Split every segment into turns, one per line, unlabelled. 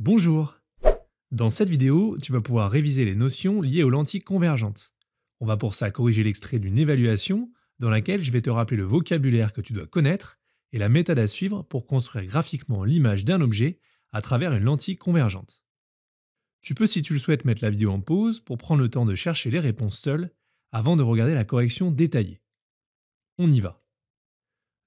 Bonjour Dans cette vidéo, tu vas pouvoir réviser les notions liées aux lentilles convergentes. On va pour ça corriger l'extrait d'une évaluation dans laquelle je vais te rappeler le vocabulaire que tu dois connaître et la méthode à suivre pour construire graphiquement l'image d'un objet à travers une lentille convergente. Tu peux si tu le souhaites mettre la vidéo en pause pour prendre le temps de chercher les réponses seules avant de regarder la correction détaillée. On y va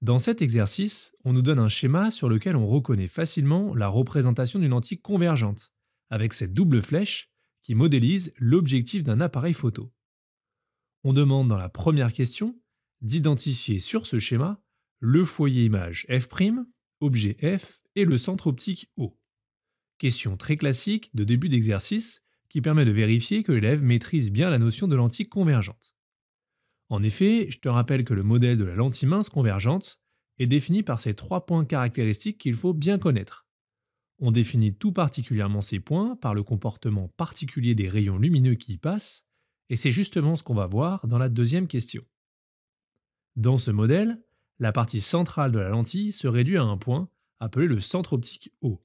dans cet exercice, on nous donne un schéma sur lequel on reconnaît facilement la représentation d'une lentille convergente, avec cette double flèche qui modélise l'objectif d'un appareil photo. On demande dans la première question d'identifier sur ce schéma le foyer image F', objet F et le centre optique O. Question très classique de début d'exercice qui permet de vérifier que l'élève maîtrise bien la notion de lentille convergente. En effet, je te rappelle que le modèle de la lentille mince convergente est défini par ces trois points caractéristiques qu'il faut bien connaître. On définit tout particulièrement ces points par le comportement particulier des rayons lumineux qui y passent, et c'est justement ce qu'on va voir dans la deuxième question. Dans ce modèle, la partie centrale de la lentille se réduit à un point appelé le centre optique O.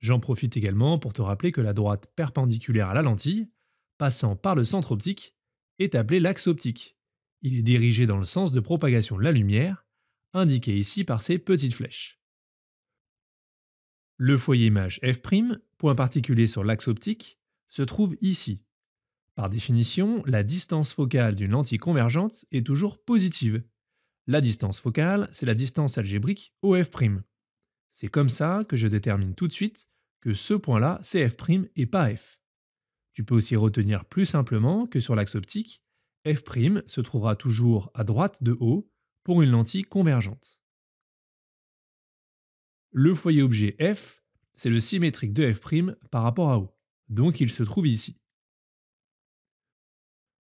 J'en profite également pour te rappeler que la droite perpendiculaire à la lentille, passant par le centre optique, est appelée l'axe optique. Il est dirigé dans le sens de propagation de la lumière, indiqué ici par ces petites flèches. Le foyer image F', point particulier sur l'axe optique, se trouve ici. Par définition, la distance focale d'une lentille convergente est toujours positive. La distance focale, c'est la distance algébrique au f'. C'est comme ça que je détermine tout de suite que ce point-là, c'est F' et pas F. Tu peux aussi retenir plus simplement que sur l'axe optique, f' se trouvera toujours à droite de O pour une lentille convergente. Le foyer objet F, c'est le symétrique de f' par rapport à O, donc il se trouve ici.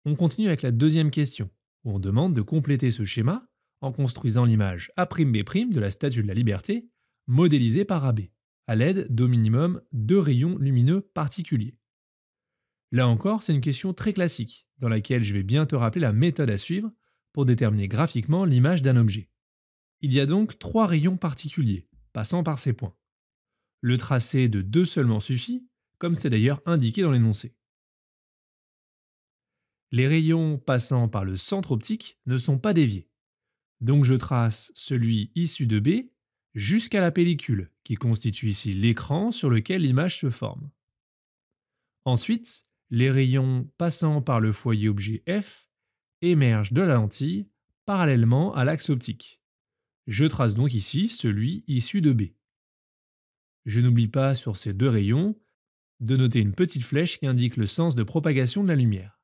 On continue avec la deuxième question, où on demande de compléter ce schéma en construisant l'image A'B' de la Statue de la Liberté, modélisée par AB, à l'aide d'au minimum deux rayons lumineux particuliers. Là encore, c'est une question très classique, dans laquelle je vais bien te rappeler la méthode à suivre pour déterminer graphiquement l'image d'un objet. Il y a donc trois rayons particuliers, passant par ces points. Le tracé de deux seulement suffit, comme c'est d'ailleurs indiqué dans l'énoncé. Les rayons passant par le centre optique ne sont pas déviés. Donc je trace celui issu de B jusqu'à la pellicule, qui constitue ici l'écran sur lequel l'image se forme. Ensuite, les rayons passant par le foyer objet F émergent de la lentille parallèlement à l'axe optique. Je trace donc ici celui issu de B. Je n'oublie pas sur ces deux rayons de noter une petite flèche qui indique le sens de propagation de la lumière.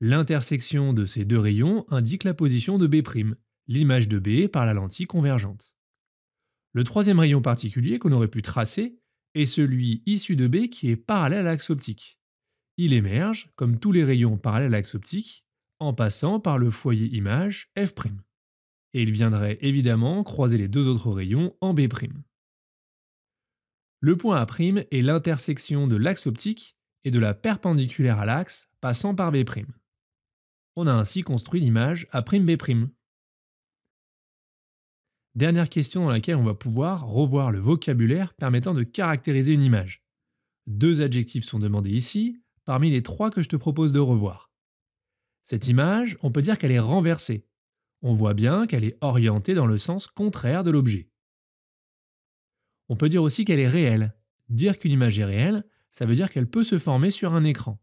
L'intersection de ces deux rayons indique la position de B', l'image de B par la lentille convergente. Le troisième rayon particulier qu'on aurait pu tracer est celui issu de B qui est parallèle à l'axe optique. Il émerge, comme tous les rayons parallèles à l'axe optique, en passant par le foyer image F'. Et il viendrait évidemment croiser les deux autres rayons en B'. Le point A' est l'intersection de l'axe optique et de la perpendiculaire à l'axe passant par B'. On a ainsi construit l'image A'B'. Dernière question dans laquelle on va pouvoir revoir le vocabulaire permettant de caractériser une image. Deux adjectifs sont demandés ici, parmi les trois que je te propose de revoir. Cette image, on peut dire qu'elle est renversée. On voit bien qu'elle est orientée dans le sens contraire de l'objet. On peut dire aussi qu'elle est réelle. Dire qu'une image est réelle, ça veut dire qu'elle peut se former sur un écran.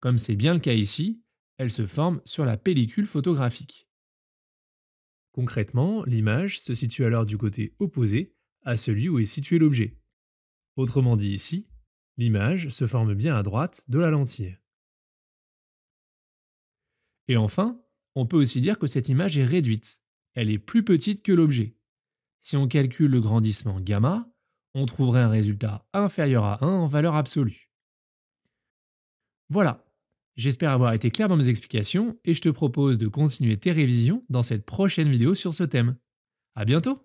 Comme c'est bien le cas ici, elle se forme sur la pellicule photographique. Concrètement, l'image se situe alors du côté opposé à celui où est situé l'objet. Autrement dit ici, L'image se forme bien à droite de la lentille. Et enfin, on peut aussi dire que cette image est réduite. Elle est plus petite que l'objet. Si on calcule le grandissement gamma, on trouverait un résultat inférieur à 1 en valeur absolue. Voilà, j'espère avoir été clair dans mes explications et je te propose de continuer tes révisions dans cette prochaine vidéo sur ce thème. A bientôt